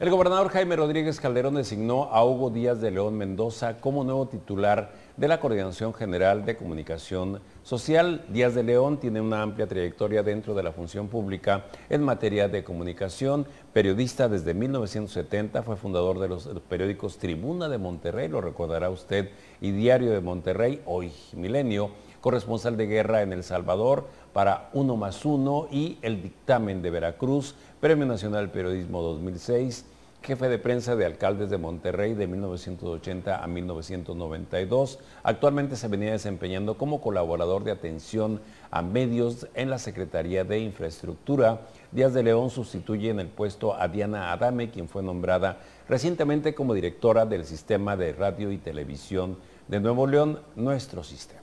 El gobernador Jaime Rodríguez Calderón designó a Hugo Díaz de León Mendoza como nuevo titular de la Coordinación General de Comunicación Social. Díaz de León tiene una amplia trayectoria dentro de la función pública en materia de comunicación. Periodista desde 1970, fue fundador de los periódicos Tribuna de Monterrey, lo recordará usted, y Diario de Monterrey, hoy Milenio corresponsal de guerra en El Salvador para Uno más Uno y El Dictamen de Veracruz, Premio Nacional Periodismo 2006, jefe de prensa de alcaldes de Monterrey de 1980 a 1992. Actualmente se venía desempeñando como colaborador de atención a medios en la Secretaría de Infraestructura. Díaz de León sustituye en el puesto a Diana Adame, quien fue nombrada recientemente como directora del Sistema de Radio y Televisión de Nuevo León, Nuestro Sistema.